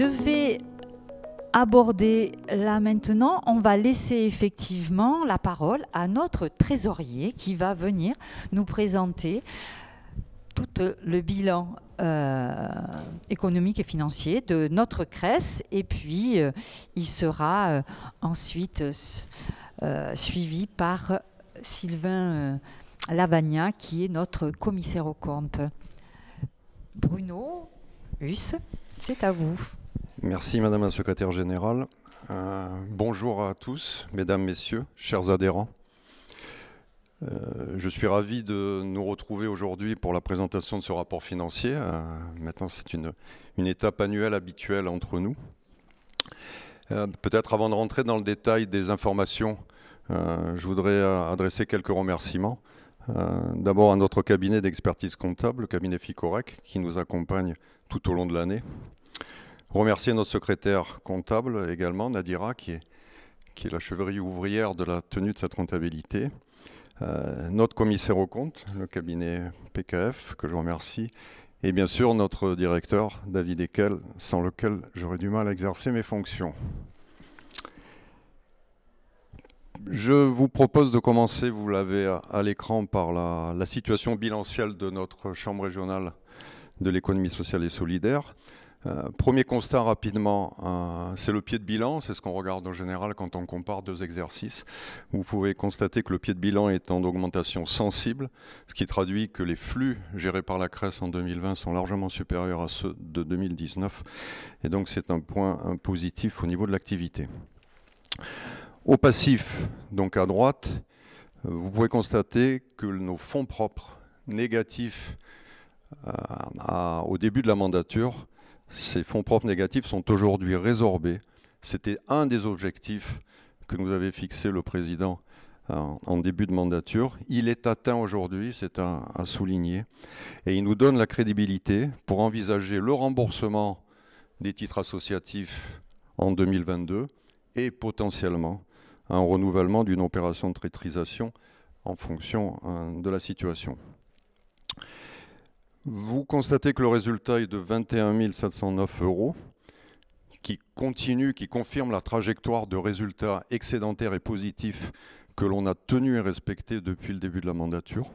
Je vais aborder là maintenant. On va laisser effectivement la parole à notre trésorier qui va venir nous présenter tout le bilan euh, économique et financier de notre CRES et puis euh, il sera euh, ensuite suivi par Sylvain Lavagna qui est notre commissaire aux comptes. Bruno Huss, c'est à vous. Merci Madame la Secrétaire Générale. Euh, bonjour à tous, Mesdames, Messieurs, chers adhérents. Euh, je suis ravi de nous retrouver aujourd'hui pour la présentation de ce rapport financier. Euh, maintenant, c'est une, une, étape annuelle habituelle entre nous. Peut-être avant de rentrer dans le détail des informations, je voudrais adresser quelques remerciements. D'abord à notre cabinet d'expertise comptable, le cabinet FICOREC, qui nous accompagne tout au long de l'année. Remercier notre secrétaire comptable également, Nadira, qui est, la cheverie ouvrière de la tenue de cette comptabilité. Euh, notre commissaire aux comptes, le cabinet PKF, que je remercie, et bien sûr notre directeur, David Ekel, sans lequel j'aurais du mal à exercer mes fonctions. Je vous propose de commencer, vous l'avez à, l'écran, par la, situation bilancielle de notre Chambre régionale de l'économie sociale et solidaire. Euh, premier constat rapidement, euh, c'est le pied de bilan, c'est ce qu'on regarde en général quand on compare deux exercices. Vous pouvez constater que le pied de bilan est en augmentation sensible, ce qui traduit que les flux gérés par la Crèce en 2020 sont largement supérieurs à ceux de 2019, et donc c'est un point positif au niveau de l'activité. Au passif, donc à droite, vous pouvez constater que nos fonds propres négatifs euh, au début de la mandature ces fonds propres négatifs sont aujourd'hui résorbés. C'était un des objectifs que nous avait fixé le président en début de mandature. Il est atteint aujourd'hui, c'est à, souligner. Et il nous donne la crédibilité pour envisager le remboursement des titres associatifs en 2022 et potentiellement un renouvellement d'une opération de traitrisation en fonction hein, de la situation. Vous constatez que le résultat est de 21 709 euros, qui continue, qui confirme la trajectoire de résultats excédentaires et positifs que l'on a tenu et respecté depuis le début de la mandature,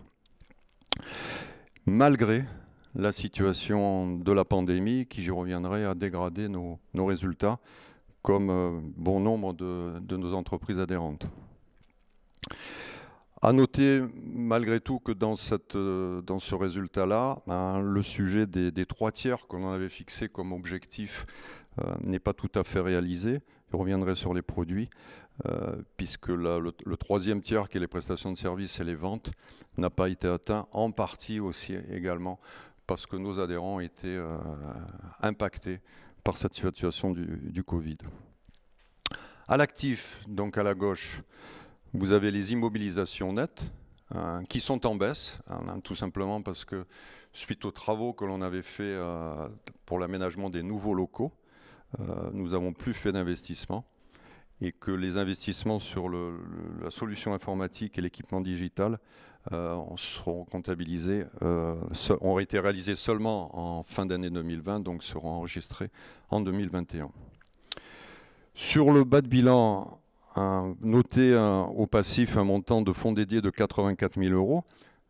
malgré la situation de la pandémie qui, j'y reviendrai, a dégradé nos, résultats comme euh, bon nombre de nos entreprises adhérentes. À noter malgré tout que dans, euh, ce résultat-là, ben, le sujet des, trois tiers qu'on avait fixé comme objectif euh, n'est pas tout à fait réalisé. Je reviendrai sur les produits, euh, puisque le, troisième tiers, qui est les prestations de services et les ventes, n'a pas été atteint, en partie aussi également parce que nos adhérents étaient impactés par cette situation du, du Covid. À l'actif, donc à la gauche, vous avez les immobilisations nettes hein, qui sont en baisse, hein, tout simplement parce que suite aux travaux que l'on avait fait euh, pour l'aménagement des nouveaux locaux, euh, nous n'avons plus fait d'investissement et que les investissements sur la solution informatique et l'équipement digital euh, seront comptabilisés, ont été réalisés seulement en fin d'année 2020, donc seront enregistrés en 2021. Sur le bas de bilan noté au passif un montant de fonds dédiés de 84 000 euros,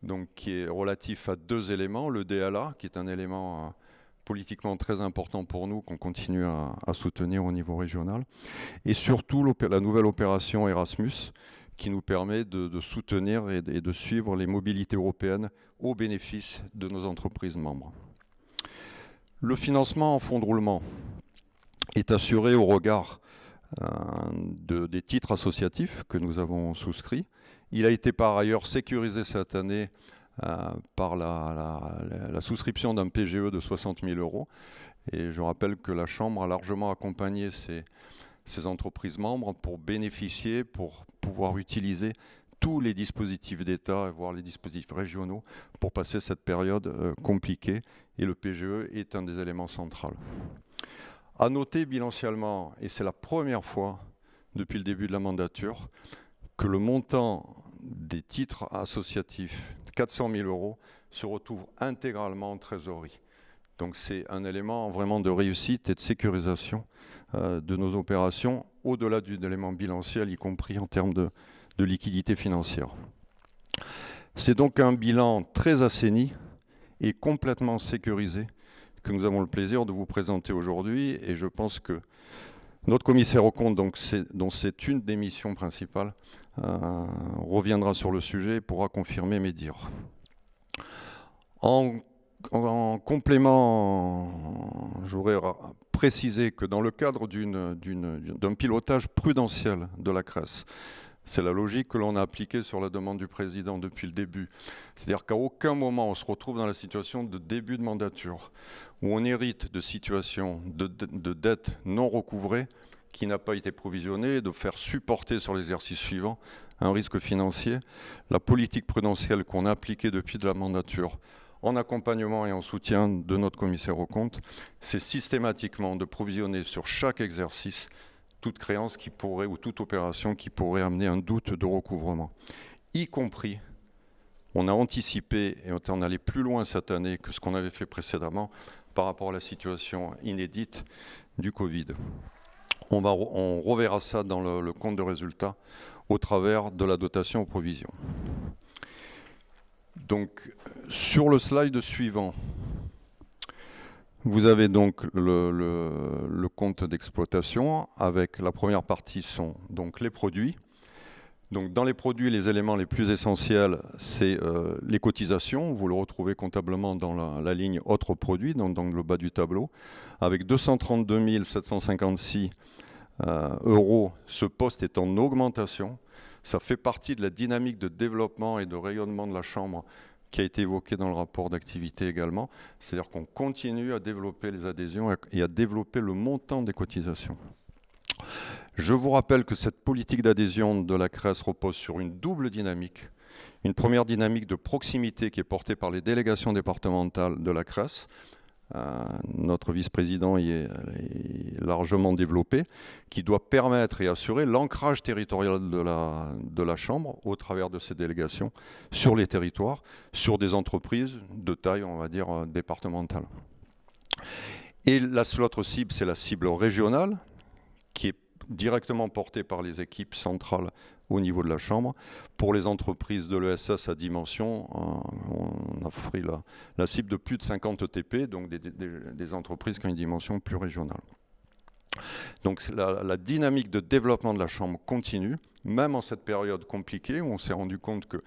donc qui est relatif à deux éléments. Le DLA, qui est un élément euh, politiquement très important pour nous, qu'on continue à, soutenir au niveau régional. Et surtout la nouvelle opération Erasmus, qui nous permet de, soutenir et de, et de, suivre les mobilités européennes au bénéfice de nos entreprises membres. Le financement en fonds de roulement est assuré au regard de, des titres associatifs que nous avons souscrits. Il a été par ailleurs sécurisé cette année euh, par la, souscription d'un PGE de 60 000 euros. Et je rappelle que la Chambre a largement accompagné ces, entreprises membres pour bénéficier, pour pouvoir utiliser tous les dispositifs d'État, voire les dispositifs régionaux, pour passer cette période euh, compliquée. Et le PGE est un des éléments centraux. À noter bilanciellement, et c'est la première fois depuis le début de la mandature, que le montant des titres associatifs, 400 000 euros, se retrouve intégralement en trésorerie. Donc c'est un élément vraiment de réussite et de sécurisation euh, de nos opérations, au-delà d'un élément bilanciel, y compris en termes de liquidité financière. C'est donc un bilan très assaini et complètement sécurisé que nous avons le plaisir de vous présenter aujourd'hui. Et je pense que notre commissaire au compte, donc dont c'est une des missions principales, euh, reviendra sur le sujet et pourra confirmer mes dires. En, complément, j'aurais préciser que dans le cadre d'un pilotage prudentiel de la CRES, c'est la logique que l'on a appliquée sur la demande du président depuis le début. C'est-à-dire qu'à aucun moment on se retrouve dans la situation de début de mandature, où on hérite de situations de, de, dettes non recouvrées qui n'a pas été provisionné, de faire supporter sur l'exercice suivant un risque financier, la politique prudentielle qu'on a appliquée depuis de la mandature en accompagnement et en soutien de notre commissaire au compte, c'est systématiquement de provisionner sur chaque exercice toute créance qui pourrait ou toute opération qui pourrait amener un doute de recouvrement, y compris on a anticipé et on est allé plus loin cette année que ce qu'on avait fait précédemment par rapport à la situation inédite du Covid. On, va, on reverra ça dans le, compte de résultats au travers de la dotation aux provisions. Donc, sur le slide suivant, vous avez donc le, compte d'exploitation avec la première partie sont donc les produits. Donc dans les produits, les éléments les plus essentiels, c'est euh, les cotisations. Vous le retrouvez comptablement dans la, ligne autres produits, dans, le bas du tableau, avec 232 756 euh, euros. Ce poste est en augmentation. Ça fait partie de la dynamique de développement et de rayonnement de la Chambre qui a été évoqué dans le rapport d'activité également, c'est-à-dire qu'on continue à développer les adhésions et à développer le montant des cotisations. Je vous rappelle que cette politique d'adhésion de la CRES repose sur une double dynamique. Une première dynamique de proximité qui est portée par les délégations départementales de la CRES, euh, notre vice-président y est, largement développé, qui doit permettre et assurer l'ancrage territorial de la, de la Chambre au travers de ses délégations sur les territoires, sur des entreprises de taille, on va dire, euh, départementale. Et l'autre cible, c'est la cible régionale, qui est directement portée par les équipes centrales au niveau de la Chambre. Pour les entreprises de l'ESS à dimension, euh, on a la, la, cible de plus de 50 e TP, donc des, entreprises qui ont une dimension plus régionale. Donc la, la, dynamique de développement de la Chambre continue, même en cette période compliquée où on s'est rendu compte que,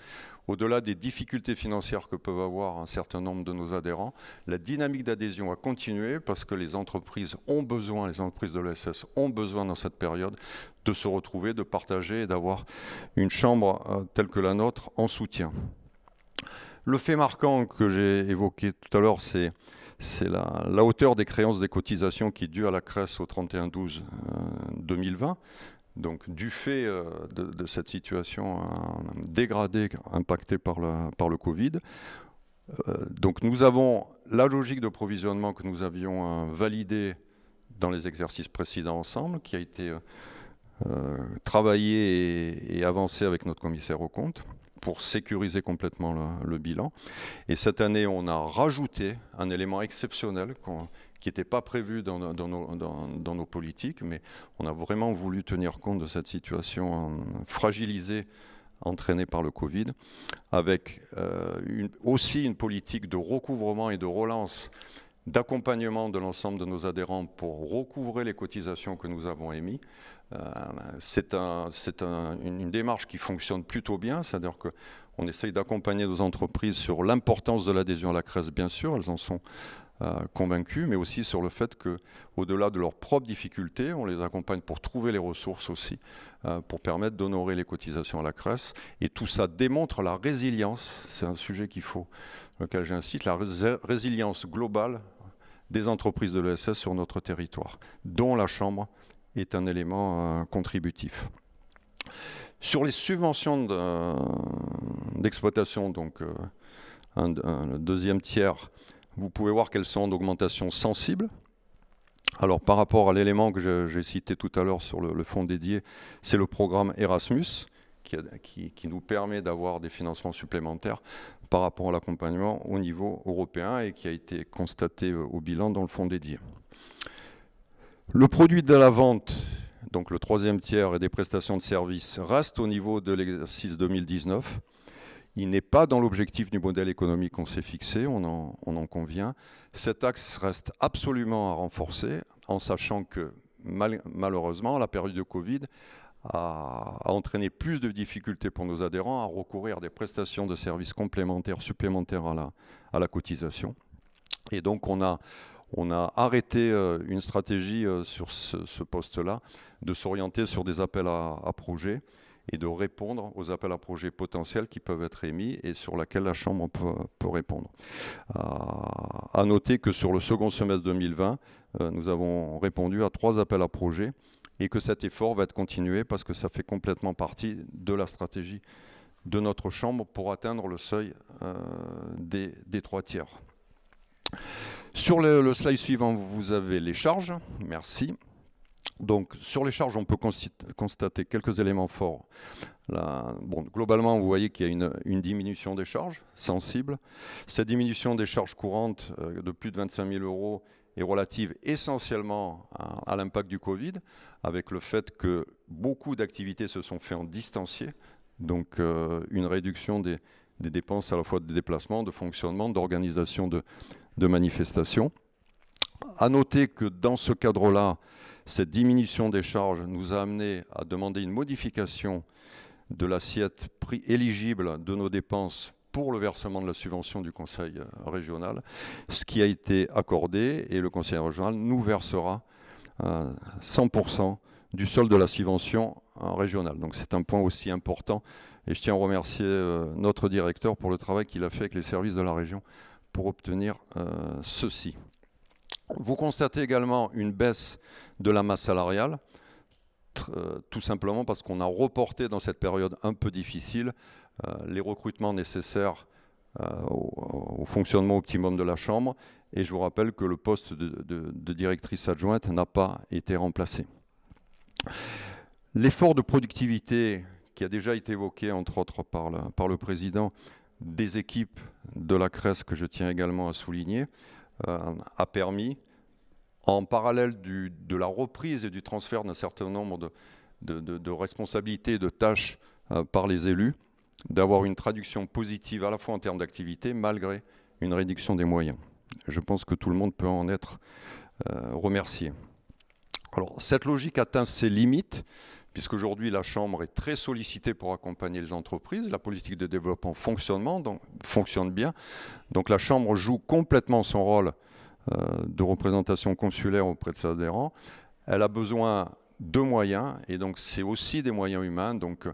au-delà des difficultés financières que peuvent avoir un certain nombre de nos adhérents, la dynamique d'adhésion a continué parce que les entreprises ont besoin, les entreprises de l'ESS ont besoin dans cette période de se retrouver, de partager et d'avoir une chambre euh, telle que la nôtre en soutien. Le fait marquant que j'ai évoqué tout à l'heure, c'est c'est la, hauteur des créances des cotisations qui est due à la CRES au 31-12 2020. Euh, donc, du fait euh, de, cette situation dégradée, impactée par le, par le Covid, donc nous avons la logique de provisionnement que nous avions validée dans les exercices précédents ensemble, qui a été euh, travailler et, avancer avec notre commissaire au compte pour sécuriser complètement le, bilan. Et cette année, on a rajouté un élément exceptionnel qui n'était pas prévu dans, nos, politiques, mais on a vraiment voulu tenir compte de cette situation euh, fragilisée entraînée par le Covid, avec euh, aussi une politique de recouvrement et de relance d'accompagnement de l'ensemble de nos adhérents pour recouvrer les cotisations que nous avons émises, euh, c'est une démarche qui fonctionne plutôt bien, c'est-à-dire qu'on essaye d'accompagner nos entreprises sur l'importance de l'adhésion à la CRES, bien sûr, elles en sont euh, convaincues mais aussi sur le fait que, au-delà de leurs propres difficultés, on les accompagne pour trouver les ressources aussi, euh, pour permettre d'honorer les cotisations à la CRES. Et tout ça démontre la résilience. C'est un sujet qu'il faut, lequel j'incite, la résilience globale des entreprises de l'ESS sur notre territoire, dont la Chambre est un élément euh, contributif. Sur les subventions euh, d'exploitation, donc euh, un, deuxième tiers, vous pouvez voir qu'elles sont d'augmentation sensible. Alors par rapport à l'élément que j'ai cité tout à l'heure sur le, fonds dédié, c'est le programme Erasmus qui, qui nous permet d'avoir des financements supplémentaires par rapport à l'accompagnement au niveau européen et qui a été constaté au bilan dans le fonds dédié. Le produit de la vente, donc le troisième tiers et des prestations de services, reste au niveau de l'exercice 2019. Il n'est pas dans l'objectif du modèle économique qu'on s'est fixé, on en, convient. Cet axe reste absolument à renforcer, en sachant que malheureusement, la période de Covid a, entraîné plus de difficultés pour nos adhérents à recourir des prestations de services complémentaires, supplémentaires à la, à la cotisation. Et donc on a, on a arrêté euh, une stratégie euh, sur ce, poste-là de s'orienter sur des appels à, projets et de répondre aux appels à projets potentiels qui peuvent être émis et sur laquelle la Chambre peut, répondre. À, noter que sur le second semestre 2020, euh, nous avons répondu à trois appels à projets et que cet effort va être continué parce que ça fait complètement partie de la stratégie de notre Chambre pour atteindre le seuil des trois tiers. Sur le, slide suivant, vous avez les charges. Merci. Donc, sur les charges, on peut constater quelques éléments forts. bon, globalement, vous voyez qu'il y a une, diminution des charges sensible. Cette diminution des charges courantes euh, de plus de 25 000 euros est relative essentiellement à, l'impact du Covid, avec le fait que beaucoup d'activités se sont faites en distancié, donc euh, une réduction des, des dépenses à la fois de déplacement, de fonctionnement, d'organisation de, de manifestation. À noter que dans ce cadre-là, cette diminution des charges nous a amené à demander une modification de l'assiette prix éligible de nos dépenses pour le versement de la subvention du Conseil euh, régional, ce qui a été accordé et le Conseil régional nous versera 100% euh, du solde de la subvention euh, régionale. Donc c'est un point aussi important et je tiens à remercier notre directeur pour le travail qu'il a fait avec les services de la région pour obtenir euh, ceci. Vous constatez également une baisse de la masse salariale, euh, tout simplement parce qu'on a reporté dans cette période un peu difficile euh, les recrutements nécessaires au, fonctionnement optimum de la Chambre. Et je vous rappelle que le poste de, directrice adjointe n'a pas été remplacé. L'effort de productivité qui a déjà été évoqué, entre autres, par le Président, des équipes de la CRES, que je tiens également à souligner, euh, a permis, en parallèle de la reprise et du transfert d'un certain nombre de, responsabilités, de tâches euh, par les élus, d'avoir une traduction positive à la fois en termes d'activité, malgré une réduction des moyens. Je pense que tout le monde peut en être euh, remercié. Alors, cette logique atteint ses limites puisqu'aujourd'hui la Chambre est très sollicitée pour accompagner les entreprises. La politique de développement fonctionnement, donc, fonctionne bien. Donc la Chambre joue complètement son rôle euh, de représentation consulaire auprès de ses adhérents. Elle a besoin de moyens, et donc c'est aussi des moyens humains. Donc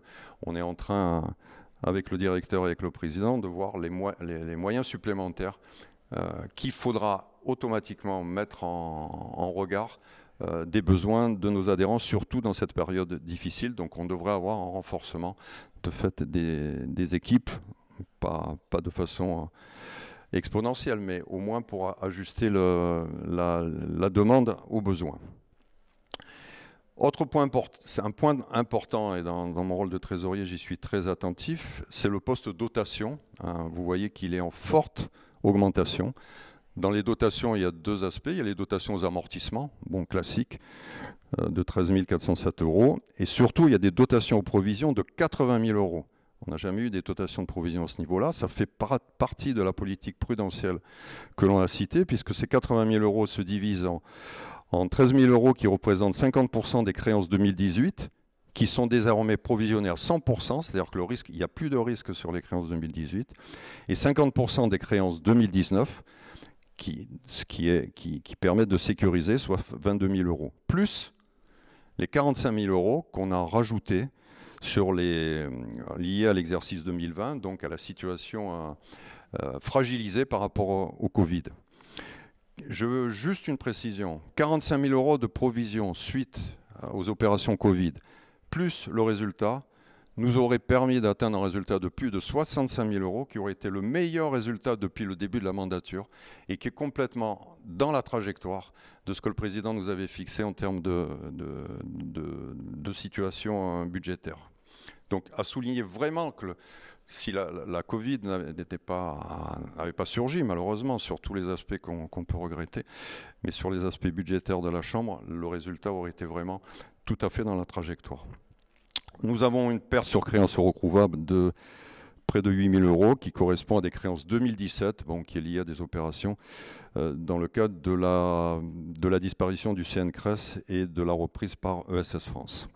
on est en train, avec le directeur et avec le président, de voir les, moyens supplémentaires euh, qu'il faudra automatiquement mettre en regard euh, des besoins de nos adhérents, surtout dans cette période difficile. Donc on devrait avoir un renforcement de fait des, équipes, pas, de façon euh, exponentielle, mais au moins pour ajuster la, demande aux besoins. Autre point c'est un point important, et dans, mon rôle de trésorier, j'y suis très attentif, c'est le poste dotation. Hein, vous voyez qu'il est en forte augmentation. Dans les dotations, il y a deux aspects. Il y a les dotations aux amortissements, bon classique, euh, de 13 407 euros. Et surtout, il y a des dotations aux provisions de 80 000 euros. On n'a jamais eu des dotations de provisions à ce niveau-là. Ça fait partie de la politique prudentielle que l'on a citée, puisque ces 80 000 euros se divisent en, 13 000 euros qui représentent 50% des créances 2018, qui sont désormais provisionnées à 100%, c'est-à-dire que le risque, il n'y a plus de risque sur les créances 2018, et 50% des créances 2019 qui, ce qui, est, qui, permet de sécuriser, soit 22 000 euros, plus les 45 000 euros qu'on a rajoutés sur les, euh, liés à l'exercice 2020, donc à la situation euh, euh, fragilisée par rapport au, au Covid. Je veux juste une précision. 45 000 euros de provision suite aux opérations Covid, plus le résultat, nous aurait permis d'atteindre un résultat de plus de 65 000 euros, qui aurait été le meilleur résultat depuis le début de la mandature et qui est complètement dans la trajectoire de ce que le président nous avait fixé en termes de, de, situation euh, budgétaire. Donc, à souligner vraiment que si la, Covid n'était n'avait pas surgi, malheureusement, sur tous les aspects qu'on peut regretter, mais sur les aspects budgétaires de la Chambre, le résultat aurait été vraiment tout à fait dans la trajectoire. Nous avons une perte sur créance recouvrable de près de 8 000 euros, qui correspond à des créances 2017, qui est liée à des opérations euh, dans le cadre de la, disparition du CNCRES et de la reprise par ESS France.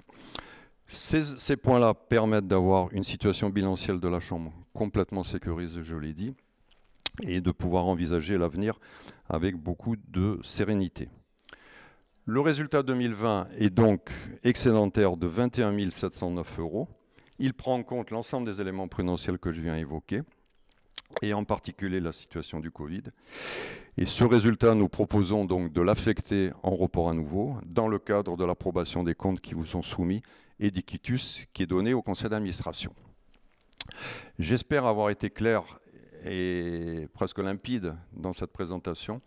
Ces, ces points-là permettent d'avoir une situation bilancielle de la Chambre complètement sécurisée, je l'ai dit, et de pouvoir envisager l'avenir avec beaucoup de sérénité. Le résultat 2020 est donc excédentaire de 21 709 euros. Il prend en compte l'ensemble des éléments prudentiels que je viens évoquer, et en particulier la situation du Covid. Et ce résultat, nous proposons donc de l'affecter en report à nouveau dans le cadre de l'approbation des comptes qui vous sont soumis et d'Iquitus qui est donné au conseil d'administration. J'espère avoir été clair et presque limpide dans cette présentation.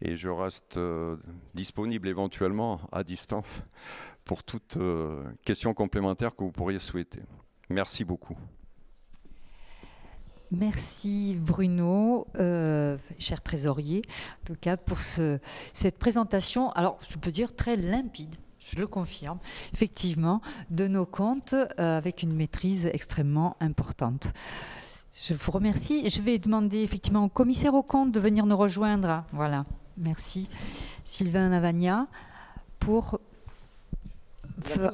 Et je reste euh, disponible éventuellement à distance pour toute questions euh, question complémentaire que vous pourriez souhaiter. Merci beaucoup. Merci Bruno, euh, cher trésorier, en tout cas pour ce, cette présentation, alors je peux dire très limpide, je le confirme, effectivement, de nos comptes avec une maîtrise extrêmement importante. Je vous remercie. Je vais demander effectivement au commissaire au compte de venir nous rejoindre. Voilà, merci. Sylvain Lavagna pour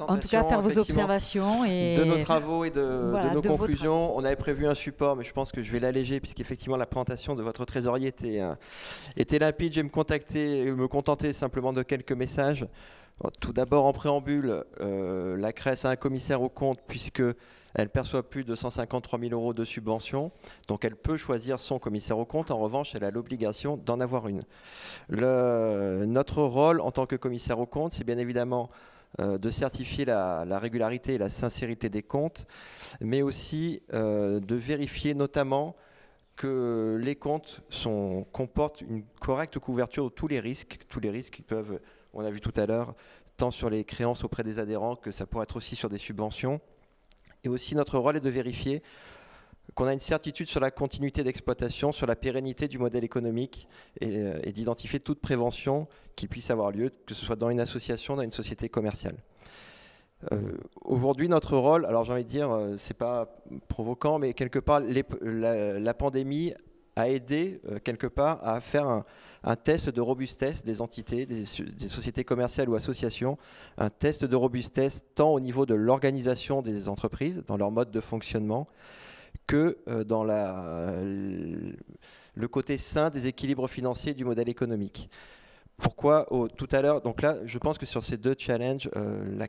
en tout cas, faire vos observations et de nos travaux et de, de nos conclusions. On avait prévu un support, mais je pense que je vais l'alléger puisqu'effectivement la présentation de votre trésorier était, euh, était limpide. Je vais me contacter, me contenter simplement de quelques messages. Tout d'abord, en préambule, euh, la CRES a un commissaire au compte puisque elle perçoit plus de 153 000 euros de subvention, donc elle peut choisir son commissaire au compte. En revanche, elle a l'obligation d'en avoir une. Le, notre rôle en tant que commissaire au compte, c'est bien évidemment euh, de certifier la, régularité et la sincérité des comptes, mais aussi euh, de vérifier notamment que les comptes comportent une correcte couverture de tous les risques, tous les risques qui peuvent, on a vu tout à l'heure, tant sur les créances auprès des adhérents que ça pourrait être aussi sur des subventions. Et aussi notre rôle est de vérifier qu'on a une certitude sur la continuité d'exploitation, sur la pérennité du modèle économique euh, et, d'identifier toute prévention qui puisse avoir lieu, que ce soit dans une association, dans une société commerciale. Euh, aujourd'hui, notre rôle, alors j'ai envie de dire, euh, c'est pas provoquant, mais quelque part, les, la, pandémie a aidé quelque part à faire un, test de robustesse des entités, des, des, sociétés commerciales ou associations, un test de robustesse tant au niveau de l'organisation des entreprises, dans leur mode de fonctionnement, que euh, dans euh, le côté sain des équilibres financiers du modèle économique. Pourquoi tout à l'heure Donc là, je pense que sur ces deux challenges, euh, la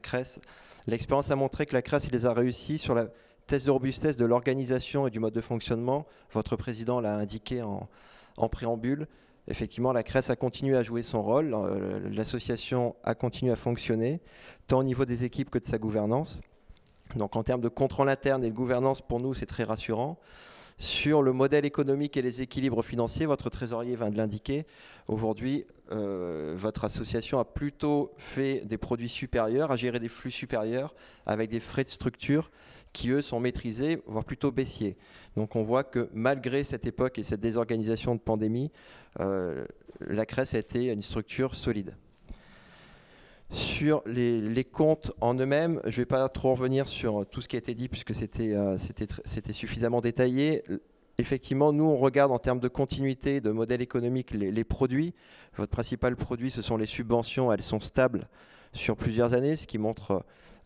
l'expérience a montré que la crèce il les a réussis sur la thèse de robustesse de l'organisation et du mode de fonctionnement. Votre président l'a indiqué en, préambule. Effectivement, la crèce a continué à jouer son rôle, l'association a continué à fonctionner, tant au niveau des équipes que de sa gouvernance. Donc en termes de contrôle interne et de gouvernance, pour nous, c'est très rassurant. Sur le modèle économique et les équilibres financiers, votre trésorier vient de l'indiquer. Aujourd'hui, euh, votre association a plutôt fait des produits supérieurs, a géré des flux supérieurs avec des frais de structure qui, eux, sont maîtrisés, voire plutôt baissiers. Donc on voit que malgré cette époque et cette désorganisation de pandémie, euh, la crèce a été une structure solide. Sur les, comptes en eux-mêmes, je ne vais pas trop revenir sur tout ce qui a été dit puisque c'était euh, suffisamment détaillé. Effectivement, nous, on regarde en termes de continuité, de modèle économique, les, produits. Votre principal produit, ce sont les subventions. Elles sont stables sur plusieurs années, ce qui montre euh,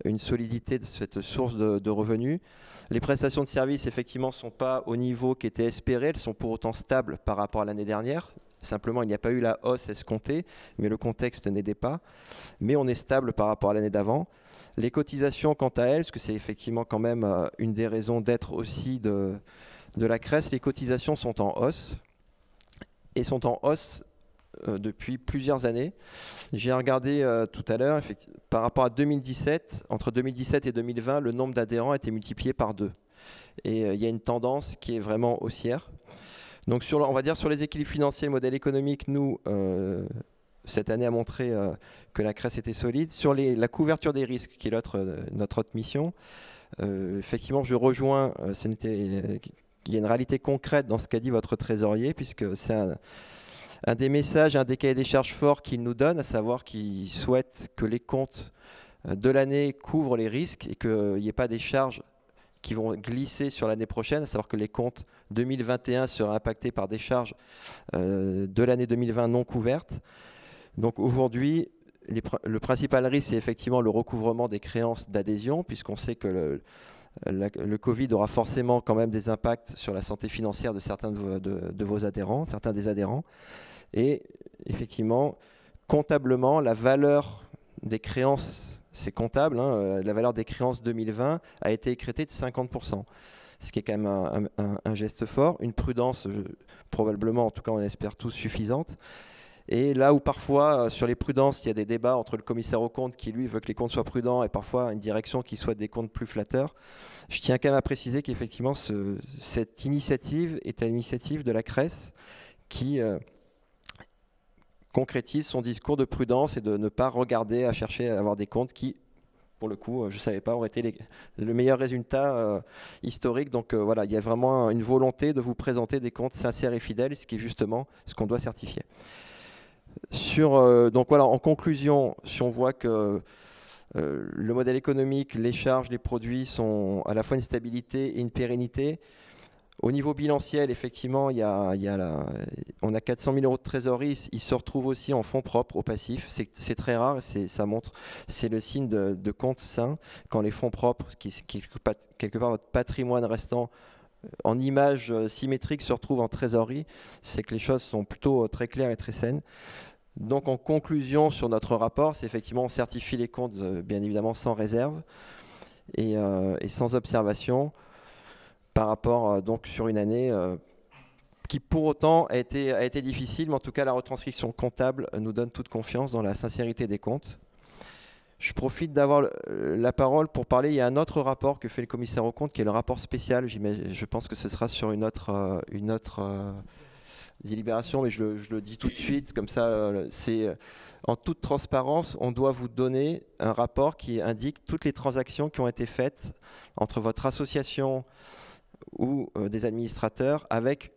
une solidité de cette source de, de revenus. Les prestations de services, effectivement, ne sont pas au niveau qui était espéré. Elles sont pour autant stables par rapport à l'année dernière. Simplement, il n'y a pas eu la hausse escomptée, mais le contexte n'aidait pas. Mais on est stable par rapport à l'année d'avant. Les cotisations, quant à elles, parce que c'est effectivement quand même euh, une des raisons d'être aussi de, la crèche, les cotisations sont en hausse et sont en hausse euh, depuis plusieurs années. J'ai regardé euh, tout à l'heure, par rapport à 2017, entre 2017 et 2020, le nombre d'adhérents a été multiplié par deux. Et il y a une tendance qui est vraiment haussière. Donc on va dire sur les équilibres financiers, le modèle économique, nous, euh, cette année a montré euh, que la crèche était solide. Sur la couverture des risques, qui est euh, notre, autre mission, effectivement, je rejoins, il y a une réalité concrète dans ce qu'a dit votre trésorier, puisque c'est un, un, des messages, un des cahiers des charges forts qu'il nous donne, à savoir qu'il souhaite que les comptes de l'année couvrent les risques et qu'il n'y ait pas des charges qui vont glisser sur l'année prochaine, à savoir que les comptes 2021 seront impactés par des charges euh, de l'année 2020 non couvertes. Donc aujourd'hui, le principal risque, c'est effectivement le recouvrement des créances d'adhésion, puisqu'on sait que le, Covid aura forcément quand même des impacts sur la santé financière de certains de vos adhérents, certains des adhérents. Et effectivement, comptablement, la valeur des créances c'est comptable, hein, euh, la valeur des créances 2020 a été écrétée de 50%, ce qui est quand même un, geste fort, une prudence euh, probablement, en tout cas on espère tous, suffisante. Et là où parfois, euh, sur les prudences, il y a des débats entre le commissaire aux comptes qui, lui, veut que les comptes soient prudents et parfois une direction qui soit des comptes plus flatteurs, je tiens quand même à préciser qu'effectivement, cette initiative est à l'initiative de la CRES qui concrétise son discours de prudence et de ne pas regarder à chercher à avoir des comptes qui, pour le coup, euh, je ne savais pas, aurait été les, le meilleur résultat euh, historique. Donc euh, voilà, il y a vraiment une volonté de vous présenter des comptes sincères et fidèles, ce qui est justement ce qu'on doit certifier. Sur, donc voilà, en conclusion, si on voit que le modèle économique, les charges, les produits sont à la fois une stabilité et une pérennité, au niveau bilanciel, effectivement, il on a 400 000 euros de trésorerie. Ils se retrouvent aussi en fonds propres au passif. C'est très rare. Ça montre, c'est le signe de, compte sain quand les fonds propres, qui, quelque part votre patrimoine restant euh, en image euh, symétrique, se retrouvent en trésorerie. C'est que les choses sont plutôt euh, très claires et très saines. Donc, en conclusion sur notre rapport, c'est effectivement on certifie les comptes, bien évidemment sans réserve et, et sans observation par rapport euh, donc sur une année euh, qui pour autant a été, a été difficile, mais en tout cas la retranscription comptable nous donne toute confiance dans la sincérité des comptes. Je profite d'avoir euh, la parole pour parler. Il y a un autre rapport que fait le commissaire aux comptes, qui est le rapport spécial. Je pense que ce sera sur une autre, une autre délibération, mais je le, dis tout de suite. Comme ça, c'est en toute transparence, on doit vous donner un rapport qui indique toutes les transactions qui ont été faites entre votre association, ou euh, des administrateurs avec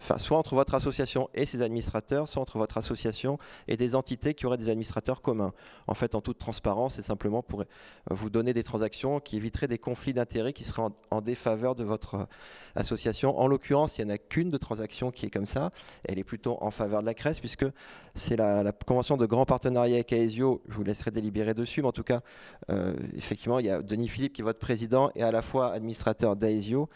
soit entre votre association et ses administrateurs, soit entre votre association et des entités qui auraient des administrateurs communs. En fait, en toute transparence, c'est simplement pour euh, vous donner des transactions qui éviteraient des conflits d'intérêts qui seraient en, défaveur de votre euh, association. En l'occurrence, il n'y en a qu'une de transactions qui est comme ça. Elle est plutôt en faveur de la CRES, puisque c'est la, convention de grand partenariat avec AESIO. Je vous laisserai délibérer dessus, mais en tout cas, euh, effectivement, il y a Denis Philippe qui est votre président et à la fois administrateur d'AESIO.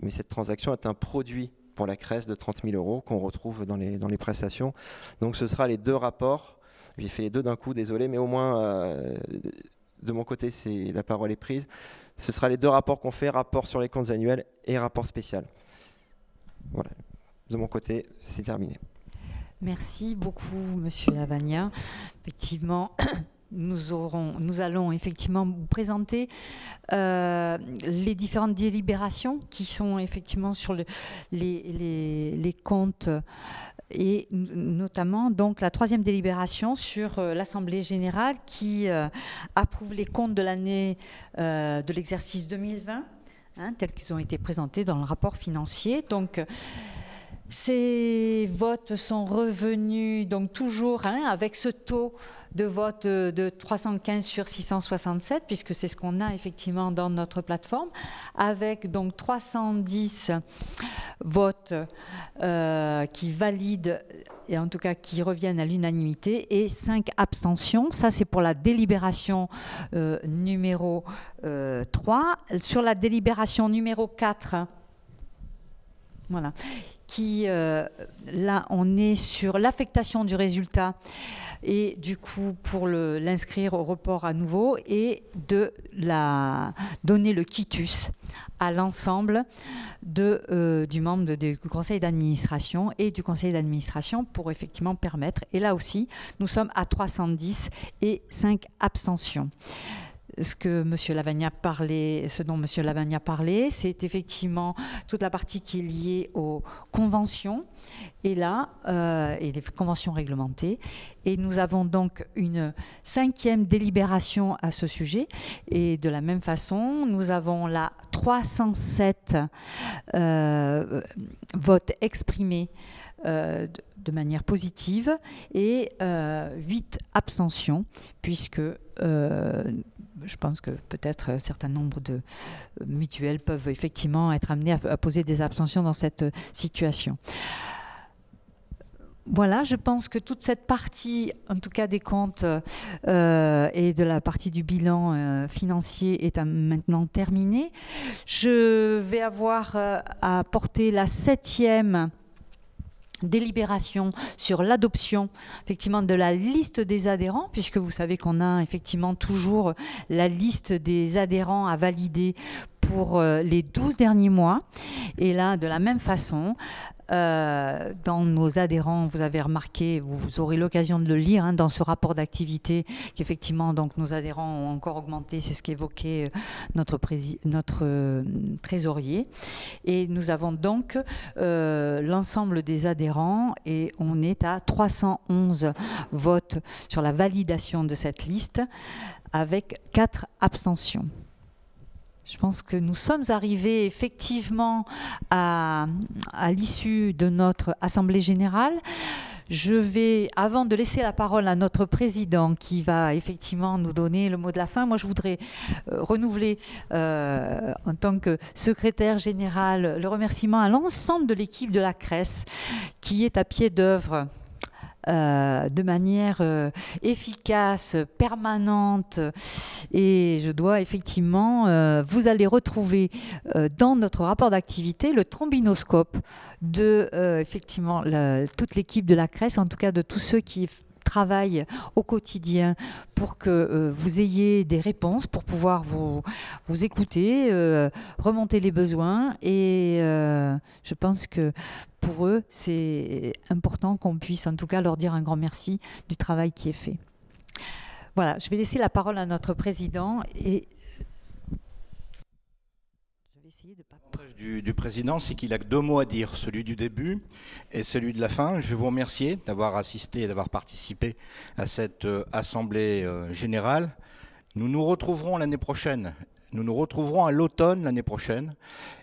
Mais cette transaction est un produit pour la crèse de 30 000 euros qu'on retrouve dans les, dans les prestations. Donc ce sera les deux rapports. J'ai fait les deux d'un coup, désolé, mais au moins euh, de mon côté, c'est la parole est prise. Ce sera les deux rapports qu'on fait, rapport sur les comptes annuels et rapport spécial. Voilà, de mon côté, c'est terminé. Merci beaucoup, Monsieur Lavagna. Effectivement, nous, allons effectivement vous présenter euh, les différentes délibérations qui sont effectivement sur les, comptes et notamment donc la troisième délibération sur euh, l'Assemblée générale qui euh, approuve les comptes de l'année de l'exercice 2020 hein, tels qu'ils ont été présentés dans le rapport financier. Donc ces votes sont revenus donc toujours hein, avec ce taux de vote euh, de 315 sur 667, puisque c'est ce qu'on a effectivement dans notre plateforme, avec donc 310 votes euh, qui valident, et en tout cas qui reviennent à l'unanimité, et 5 abstentions. Ça, c'est pour la délibération euh, numéro 3. Sur la délibération numéro 4, voilà qui, euh, là, on est sur l'affectation du résultat et du coup pour l'inscrire au report à nouveau et de la, donner le quitus à l'ensemble euh, du membre du conseil d'administration et du conseil d'administration pour effectivement permettre. Et là aussi, nous sommes à 310 et 5 abstentions ce que Monsieur Lavagna parlait, ce dont Monsieur Lavagna parlait, c'est effectivement toute la partie qui est liée aux conventions et là euh, et les conventions réglementées. Et nous avons donc une cinquième délibération à ce sujet. Et de la même façon, nous avons la 307 euh, votes exprimés. Euh, de manière positive et 8 abstentions, puisque je pense que peut-être un euh, certain nombre de euh, mutuelles peuvent effectivement être amenées à, poser des abstentions dans cette euh, situation. Voilà, je pense que toute cette partie, en tout cas des comptes et de la partie du bilan financier, est maintenant terminée. Je vais avoir à porter la septième délibération sur l'adoption effectivement de la liste des adhérents puisque vous savez qu'on a effectivement toujours la liste des adhérents à valider pour euh, les 12 derniers mois et là de la même façon euh, dans nos adhérents, vous avez remarqué, vous, aurez l'occasion de le lire hein, dans ce rapport d'activité, qu'effectivement, donc nos adhérents ont encore augmenté, c'est ce qu'évoquait euh, notre, notre euh, trésorier. Et nous avons donc l'ensemble des adhérents et on est à 311 votes sur la validation de cette liste avec 4 abstentions. Je pense que nous sommes arrivés effectivement à, l'issue de notre Assemblée générale. Je vais, avant de laisser la parole à notre président qui va effectivement nous donner le mot de la fin, moi je voudrais euh, renouveler euh, en tant que secrétaire général le remerciement à l'ensemble de l'équipe de la CRES qui est à pied d'œuvre euh, de manière euh, efficace, permanente. Et je dois effectivement, euh, vous allez retrouver dans notre rapport d'activité le trombinoscope de effectivement toute l'équipe de la CRES, en tout cas de tous ceux qui travail au quotidien pour que euh, vous ayez des réponses, pour pouvoir vous, vous écouter, euh, remonter les besoins. Et euh, je pense que pour eux, c'est important qu'on puisse en tout cas leur dire un grand merci du travail qui est fait. Voilà, je vais laisser la parole à notre président et du, président, c'est qu'il a que deux mots à dire, celui du début et celui de la fin. Je vais vous remercier d'avoir assisté et d'avoir participé à cette euh, assemblée euh, générale. Nous nous retrouverons l'année prochaine nous nous retrouverons à l'automne l'année prochaine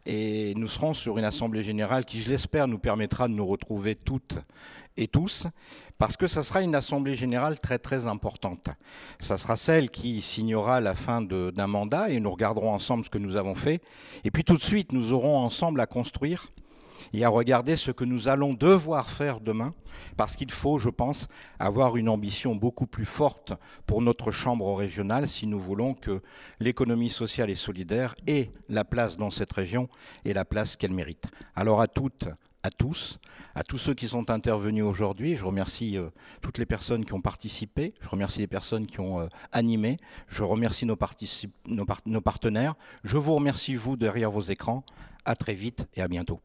et nous serons sur une assemblée générale qui, je l'espère, nous permettra de nous retrouver toutes et tous parce que ça sera une assemblée générale très très importante. Ça sera celle qui signera la fin d'un mandat et nous regarderons ensemble ce que nous avons fait. Et puis tout de suite, nous aurons ensemble à construire et à regarder ce que nous allons devoir faire demain, parce qu'il faut, je pense, avoir une ambition beaucoup plus forte pour notre Chambre régionale si nous voulons que l'économie sociale et solidaire ait la place dans cette région et la place qu'elle mérite. Alors à toutes, à tous, à tous ceux qui sont intervenus aujourd'hui. Je remercie euh, toutes les personnes qui ont participé, je remercie les personnes qui ont euh, animé, je remercie nos, nos partenaires. Je vous remercie, vous, derrière vos écrans. À très vite et à bientôt.